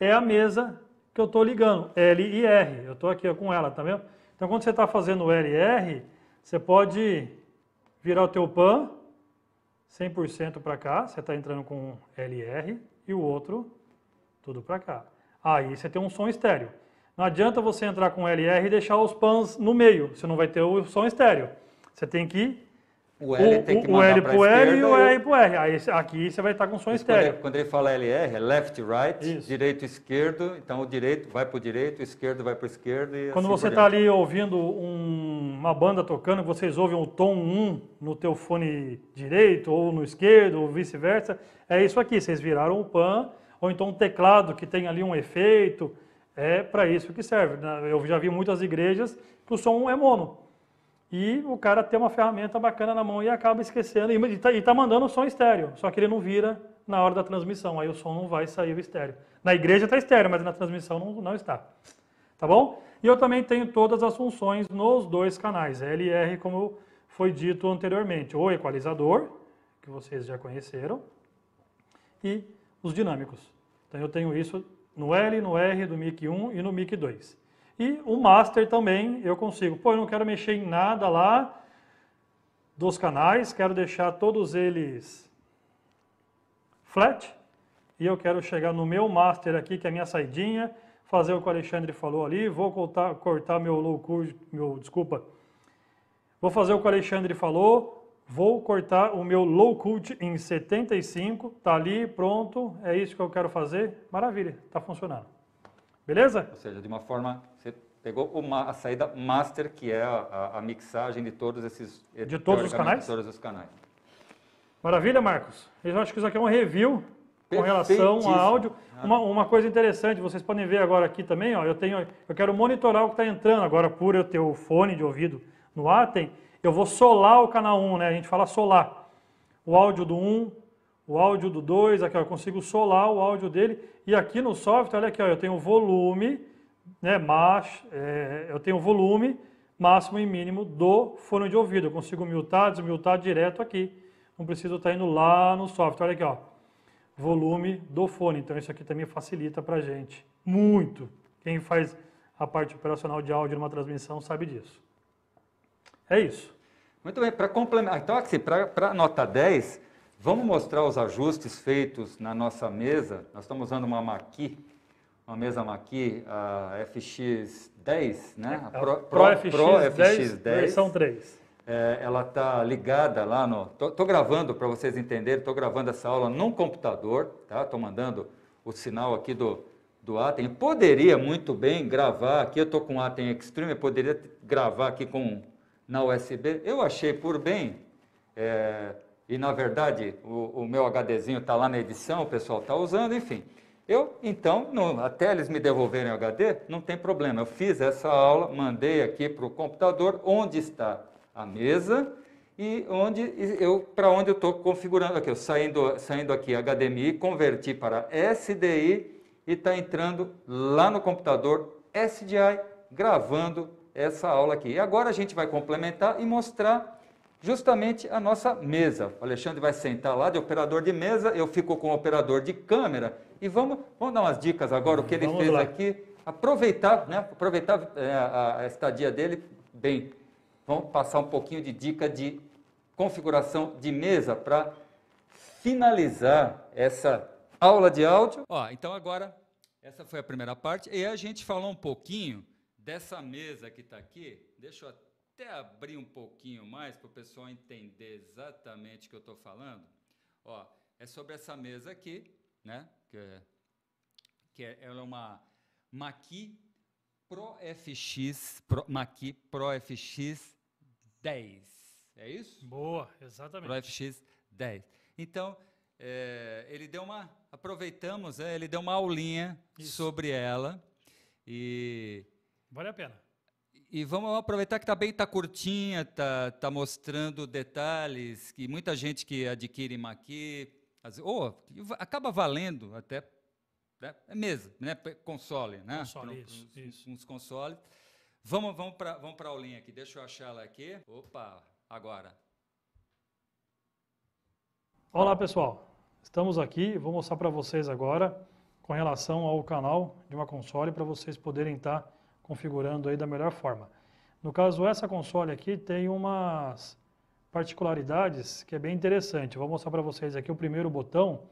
é a mesa que eu estou ligando, L e R. Eu estou aqui com ela, tá vendo? Então quando você está fazendo L e R, você pode virar o teu PAN 100% para cá, você está entrando com LR, e o outro tudo para cá. Aí você tem um som estéreo. Não adianta você entrar com LR e deixar os pans no meio, você não vai ter o som estéreo. Você tem que o L o, tem que mandar para o L e o R para o R. Aí, aqui você vai estar tá com som estéreo. Quando ele, quando ele fala LR, é left, right, Isso. direito, esquerdo. Então o direito vai para o direito, o esquerdo vai para o esquerdo. E quando assim você está ali ouvindo um uma banda tocando, vocês ouvem o tom 1 no teu fone direito ou no esquerdo ou vice-versa, é isso aqui, vocês viraram o pan, ou então um teclado que tem ali um efeito, é para isso que serve. Né? Eu já vi muitas igrejas que o som é mono. E o cara tem uma ferramenta bacana na mão e acaba esquecendo, e está tá mandando o som estéreo, só que ele não vira na hora da transmissão, aí o som não vai sair o estéreo. Na igreja está estéreo, mas na transmissão não, não está tá bom? E eu também tenho todas as funções nos dois canais, LR como foi dito anteriormente, o equalizador, que vocês já conheceram, e os dinâmicos. Então eu tenho isso no L, no R do MIC 1 e no MIC 2. E o master também eu consigo. Pô, eu não quero mexer em nada lá dos canais, quero deixar todos eles flat. E eu quero chegar no meu master aqui, que é a minha saidinha, fazer o que o Alexandre falou ali, vou cortar, cortar meu low code, meu, desculpa, vou fazer o que o Alexandre falou, vou cortar o meu low code em 75, tá ali, pronto, é isso que eu quero fazer, maravilha, tá funcionando. Beleza? Ou seja, de uma forma, você pegou uma, a saída master, que é a, a, mixagem de todos esses... De todos os canais? De todos os canais. Maravilha, Marcos. Eu acho que isso aqui é um review com relação ao áudio. Uma, uma, coisa interessante, vocês podem ver agora aqui também, ó, eu, tenho, eu quero monitorar o que está entrando agora por eu ter o fone de ouvido no Atem, eu vou solar o canal 1, né? A gente fala solar. O áudio do 1, o áudio do 2, aqui ó, eu consigo solar o áudio dele. E aqui no software, olha aqui, ó, eu tenho volume, né, mas, é, eu tenho volume máximo e mínimo do fone de ouvido. Eu consigo mutar, desmutar direto aqui. Não preciso estar tá indo lá no software. Olha aqui, ó volume do fone. Então isso aqui também facilita para a gente muito. Quem faz a parte operacional de áudio numa transmissão sabe disso. É isso. Muito bem, para complementar, então aqui, para a nota 10, vamos mostrar os ajustes feitos na nossa mesa. Nós estamos usando uma Maqui, uma mesa Maqui, a FX10, né? É, a Pro, Pro, Pro, FX10, Pro FX10, versão 3 é, ela está ligada lá no... Estou gravando para vocês entenderem, estou gravando essa aula num computador, tá? Estou mandando o sinal aqui do, do Atem. Eu poderia muito bem gravar aqui, eu estou com o Atem Extreme, eu poderia gravar aqui com, na USB. Eu achei por bem, é, e na verdade o, o meu HDzinho está lá na edição, o pessoal está usando, enfim. Eu, então, no, até eles me devolverem o HD, não tem problema. Eu fiz essa aula, mandei aqui para o computador, onde está a mesa e onde eu para onde eu estou configurando aqui, eu saindo, saindo aqui HDMI, converti para SDI e está entrando lá no computador SDI gravando essa aula aqui. E agora a gente vai complementar e mostrar justamente a nossa mesa. O Alexandre vai sentar lá de operador de mesa, eu fico com o operador de câmera e vamos, vamos dar umas dicas agora, o que ele vamos fez lá. aqui. Aproveitar, né? aproveitar é, a, a estadia dele bem Vamos passar um pouquinho de dica de configuração de mesa para finalizar essa aula de áudio. Ó, então agora essa foi a primeira parte e a gente falou um pouquinho dessa mesa que está aqui. Deixa eu até abrir um pouquinho mais para o pessoal entender exatamente o que eu estou falando. Ó, é sobre essa mesa aqui, né? Que, é, que é, ela é uma Maqui Pro FX, Pro, Maqui Pro FX 10. É isso? Boa, exatamente. Pro FX 10. Então, é, ele deu uma. Aproveitamos, é, ele deu uma aulinha isso. sobre ela. E. Vale a pena. E vamos aproveitar que está bem, está curtinha, está tá mostrando detalhes que muita gente que adquire maqui, ou oh, acaba valendo até né? É mesa, né? console, né? Console, isso, isso. uns consoles. Vamos, vamos para vamos a aulinha aqui, deixa eu achar ela aqui. Opa, agora. Olá pessoal, estamos aqui, vou mostrar para vocês agora com relação ao canal de uma console para vocês poderem estar tá configurando aí da melhor forma. No caso, essa console aqui tem umas particularidades que é bem interessante. Vou mostrar para vocês aqui o primeiro botão,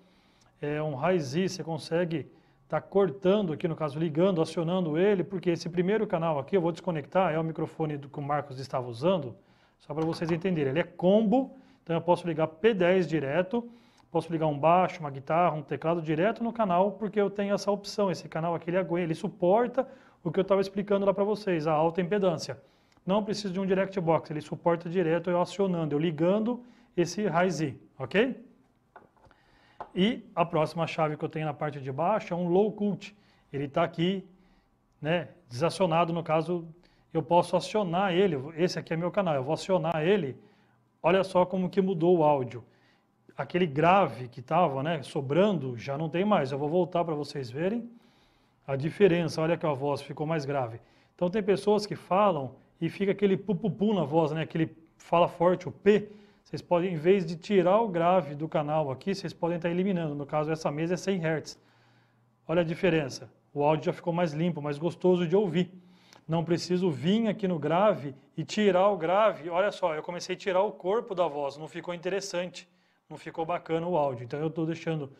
é um Hi-Z, você consegue está cortando aqui, no caso, ligando, acionando ele, porque esse primeiro canal aqui, eu vou desconectar, é o microfone do, que o Marcos estava usando, só para vocês entenderem. Ele é combo, então eu posso ligar P10 direto, posso ligar um baixo, uma guitarra, um teclado direto no canal, porque eu tenho essa opção. Esse canal aqui, ele, aguenta, ele suporta o que eu estava explicando lá para vocês, a alta impedância. Não preciso de um direct box, ele suporta direto eu acionando, eu ligando esse high Z, ok? E a próxima chave que eu tenho na parte de baixo é um low cult. Ele está aqui né, desacionado, no caso, eu posso acionar ele. Esse aqui é meu canal, eu vou acionar ele. Olha só como que mudou o áudio. Aquele grave que estava né, sobrando já não tem mais. Eu vou voltar para vocês verem a diferença. Olha que a voz ficou mais grave. Então tem pessoas que falam e fica aquele -pu na voz, né, aquele fala forte, o P vocês podem, em vez de tirar o grave do canal aqui, vocês podem estar eliminando. No caso, essa mesa é 100 Hz. Olha a diferença. O áudio já ficou mais limpo, mais gostoso de ouvir. Não preciso vir aqui no grave e tirar o grave. Olha só, eu comecei a tirar o corpo da voz, não ficou interessante, não ficou bacana o áudio. Então eu estou deixando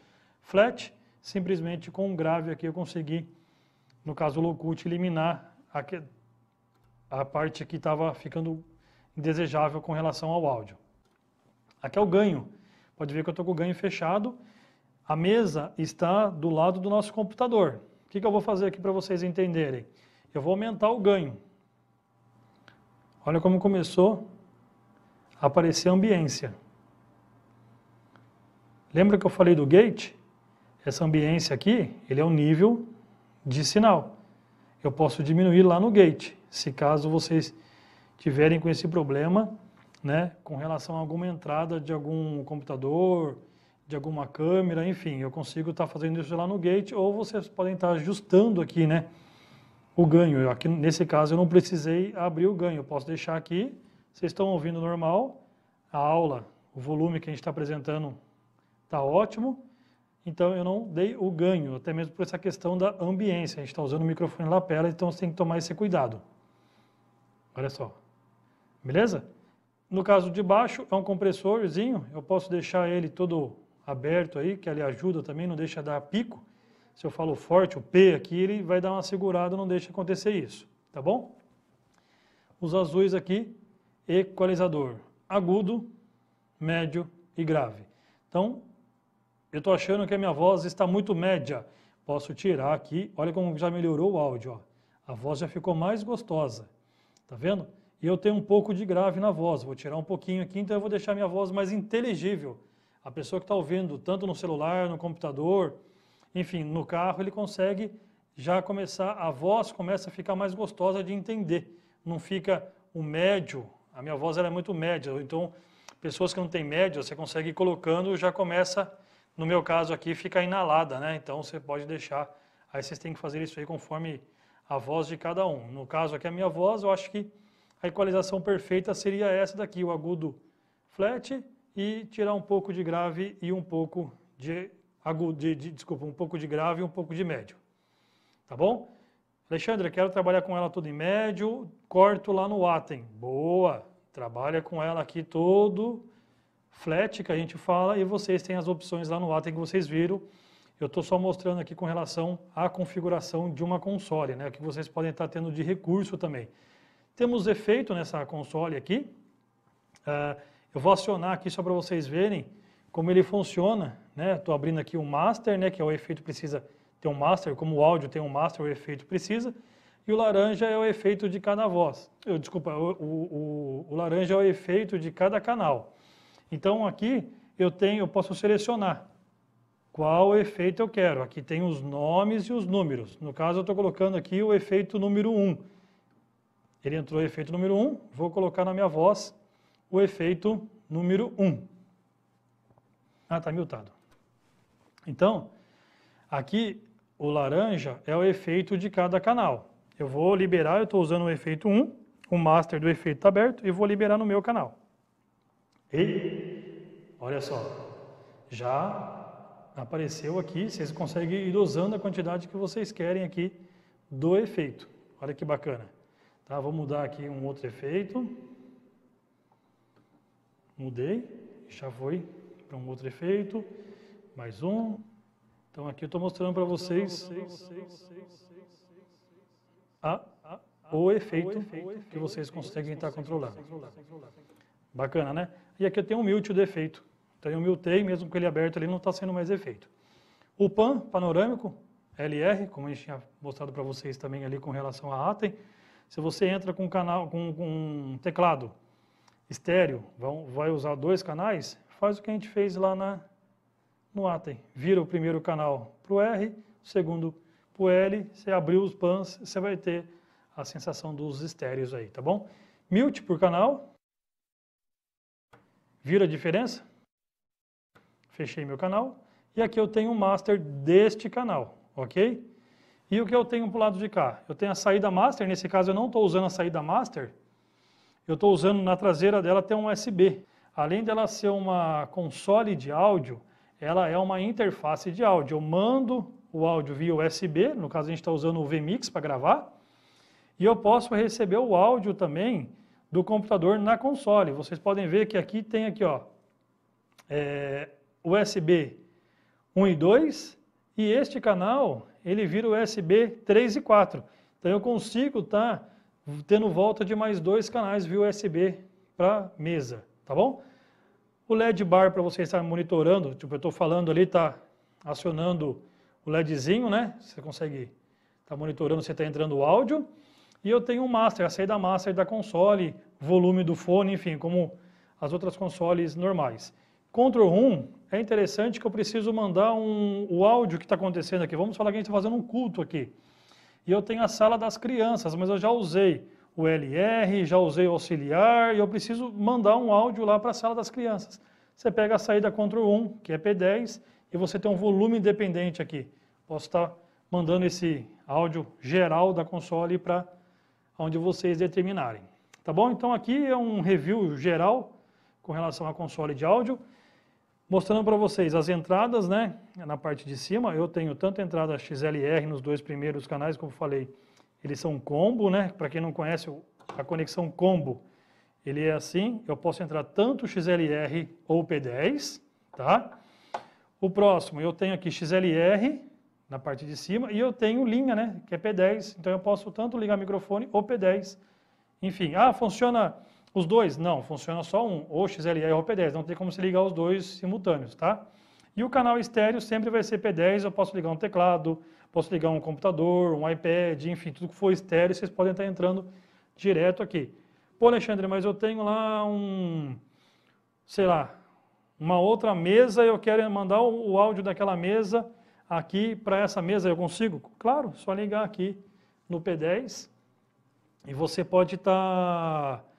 flat, simplesmente com o grave aqui eu consegui, no caso low eliminar a, a parte que estava ficando indesejável com relação ao áudio. Aqui é o ganho. Pode ver que eu estou com o ganho fechado. A mesa está do lado do nosso computador. O que, que eu vou fazer aqui para vocês entenderem? Eu vou aumentar o ganho. Olha como começou a aparecer a ambiência. Lembra que eu falei do gate? Essa ambiência aqui, ele é o um nível de sinal. Eu posso diminuir lá no gate, se caso vocês tiverem com esse problema né, com relação a alguma entrada de algum computador, de alguma câmera, enfim, eu consigo estar tá fazendo isso lá no gate ou vocês podem estar tá ajustando aqui, né, o ganho. Aqui nesse caso eu não precisei abrir o ganho, eu posso deixar aqui. Vocês estão ouvindo normal a aula, o volume que a gente está apresentando está ótimo. Então eu não dei o ganho, até mesmo por essa questão da ambiência. A gente está usando o microfone lapela, então você tem que tomar esse cuidado. Olha só. Beleza? No caso de baixo, é um compressorzinho, eu posso deixar ele todo aberto aí, que ele ajuda também, não deixa dar pico. Se eu falo forte, o P aqui, ele vai dar uma segurada, não deixa acontecer isso, tá bom? Os azuis aqui, equalizador agudo, médio e grave. Então, eu estou achando que a minha voz está muito média. Posso tirar aqui, olha como já melhorou o áudio, ó. A voz já ficou mais gostosa, tá vendo? e eu tenho um pouco de grave na voz. Vou tirar um pouquinho aqui, então eu vou deixar minha voz mais inteligível. A pessoa que está ouvindo, tanto no celular, no computador, enfim, no carro, ele consegue já começar, a voz começa a ficar mais gostosa de entender. Não fica o médio, a minha voz ela é muito média, então pessoas que não têm média, você consegue ir colocando, já começa, no meu caso aqui, fica inalada, né? Então você pode deixar, aí vocês têm que fazer isso aí conforme a voz de cada um. No caso aqui, a minha voz, eu acho que a equalização perfeita seria essa daqui, o agudo flat e tirar um pouco de grave e um pouco de agudo, de, de, desculpa, um pouco de grave e um pouco de médio. Tá bom? Alexandre, quero trabalhar com ela toda em médio, corto lá no Atem. Boa! Trabalha com ela aqui todo flat que a gente fala e vocês têm as opções lá no Atem que vocês viram. Eu estou só mostrando aqui com relação à configuração de uma console, né? O que vocês podem estar tendo de recurso também. Temos efeito nessa console aqui. Uh, eu vou acionar aqui só para vocês verem como ele funciona. Estou né? abrindo aqui o master, né, que é o efeito precisa ter um master, como o áudio tem um master, o efeito precisa. E o laranja é o efeito de cada voz. Eu, desculpa, o, o, o laranja é o efeito de cada canal. Então aqui eu tenho, eu posso selecionar qual efeito eu quero. Aqui tem os nomes e os números. No caso, eu estou colocando aqui o efeito número 1. Ele entrou o efeito número 1, um, vou colocar na minha voz o efeito número 1. Um. Ah, está mutado. Então, aqui o laranja é o efeito de cada canal. Eu vou liberar, eu estou usando o efeito 1, o master do efeito está aberto, e vou liberar no meu canal. E, olha só, já apareceu aqui, vocês conseguem ir usando a quantidade que vocês querem aqui do efeito. Olha que bacana. Tá, vou mudar aqui um outro efeito. Mudei, já foi para um outro efeito. Mais um. Então aqui eu estou mostrando para vocês a, o efeito que vocês conseguem estar tá controlando. Bacana, né? E aqui eu tenho um mute do efeito. Então eu mutei, mesmo com ele aberto, ele não está sendo mais efeito. O PAN, panorâmico, LR, como a gente tinha mostrado para vocês também ali com relação à ATEM, se você entra com, canal, com, com um teclado estéreo, vão, vai usar dois canais, faz o que a gente fez lá na, no Atem. Vira o primeiro canal para o R, o segundo para o L, você abriu os pans, você vai ter a sensação dos estéreos aí, tá bom? Mute por canal. Vira a diferença? Fechei meu canal. E aqui eu tenho um master deste canal, ok? E o que eu tenho para o lado de cá? Eu tenho a saída master, nesse caso eu não estou usando a saída master, eu estou usando na traseira dela tem um USB. Além dela ser uma console de áudio, ela é uma interface de áudio. Eu mando o áudio via USB, no caso a gente está usando o vMix para gravar, e eu posso receber o áudio também do computador na console. Vocês podem ver que aqui tem aqui, ó, é, USB 1 e 2, e este canal ele vira USB 3 e 4. Então eu consigo estar tá tendo volta de mais dois canais via USB para mesa, tá bom? O LED bar para você estar monitorando, tipo eu estou falando ali, está acionando o LEDzinho, né? Você consegue estar tá monitorando se está entrando o áudio. E eu tenho o um master, a saída master da console, volume do fone, enfim, como as outras consoles normais. Control Room, é interessante que eu preciso mandar um, o áudio que está acontecendo aqui. Vamos falar que a gente está fazendo um culto aqui. E eu tenho a sala das crianças, mas eu já usei o LR, já usei o auxiliar, e eu preciso mandar um áudio lá para a sala das crianças. Você pega a saída Ctrl 1, que é P10, e você tem um volume independente aqui. Posso estar tá mandando esse áudio geral da console para onde vocês determinarem. Tá bom? Então aqui é um review geral com relação à console de áudio. Mostrando para vocês as entradas, né? Na parte de cima, eu tenho tanto a entrada XLR nos dois primeiros canais, como falei, eles são combo, né? Para quem não conhece, a conexão combo, ele é assim, eu posso entrar tanto XLR ou P10, tá? O próximo, eu tenho aqui XLR na parte de cima e eu tenho linha, né, que é P10, então eu posso tanto ligar microfone ou P10. Enfim, ah, funciona os dois? Não, funciona só um, ou XLR ou P10, não tem como se ligar os dois simultâneos, tá? E o canal estéreo sempre vai ser P10, eu posso ligar um teclado, posso ligar um computador, um iPad, enfim, tudo que for estéreo, vocês podem estar entrando direto aqui. Pô, Alexandre, mas eu tenho lá um, sei lá, uma outra mesa, eu quero mandar o áudio daquela mesa aqui para essa mesa, eu consigo? Claro, só ligar aqui no P10 e você pode estar... Tá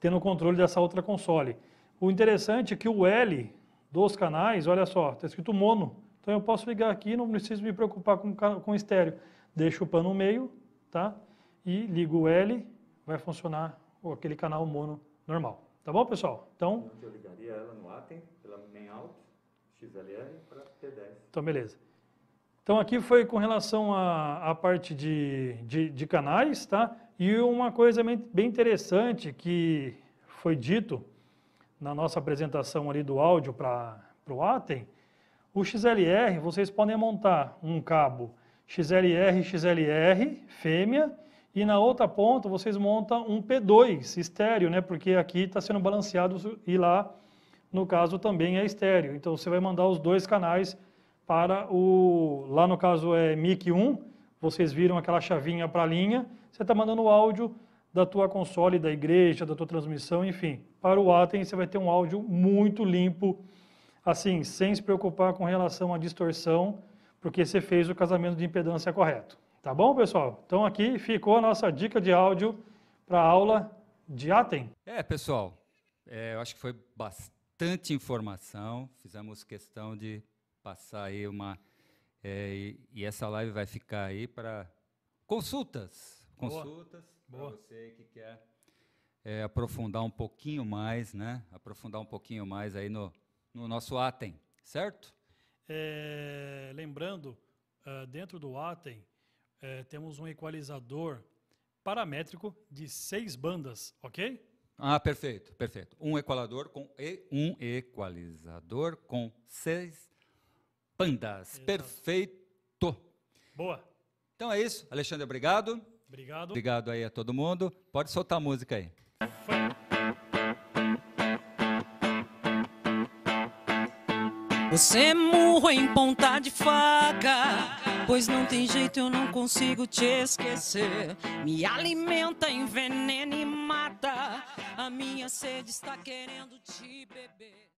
tendo o controle dessa outra console. O interessante é que o L dos canais, olha só, está escrito mono. Então eu posso ligar aqui, não preciso me preocupar com, com estéreo. Deixo o pano no meio, tá? E ligo o L, vai funcionar aquele canal mono normal. Tá bom, pessoal? Então, então... Eu ligaria ela no ATEM, pela main out, XLR para t 10 Então, beleza. Então aqui foi com relação à, à parte de, de, de canais, tá? E uma coisa bem interessante que foi dito na nossa apresentação ali do áudio para o Atem, o XLR, vocês podem montar um cabo XLR, XLR, fêmea, e na outra ponta vocês montam um P2 estéreo, né? Porque aqui está sendo balanceado e lá, no caso, também é estéreo. Então você vai mandar os dois canais para o, lá no caso é MIC 1 vocês viram aquela chavinha para a linha, você está mandando o áudio da tua console, da igreja, da tua transmissão, enfim. Para o Atem você vai ter um áudio muito limpo, assim, sem se preocupar com relação à distorção, porque você fez o casamento de impedância correto. Tá bom, pessoal? Então aqui ficou a nossa dica de áudio para a aula de Atem. É, pessoal, é, eu acho que foi bastante informação. Fizemos questão de passar aí uma é, e, e, essa live vai ficar aí para consultas. Consultas para você que quer é, aprofundar um pouquinho mais, né? Aprofundar um pouquinho mais aí no, no nosso Atem, certo? É, lembrando, ah, dentro do Atem, é, temos um equalizador paramétrico de seis bandas, ok? Ah, perfeito, perfeito. Um equalizador com um equalizador com seis Pandas. Exato. Perfeito. Boa. Então é isso. Alexandre, obrigado. Obrigado. Obrigado aí a todo mundo. Pode soltar a música aí. Foi. Você é murro em ponta de faca, pois não tem jeito, eu não consigo te esquecer. Me alimenta, envenena e mata. A minha sede está querendo te beber.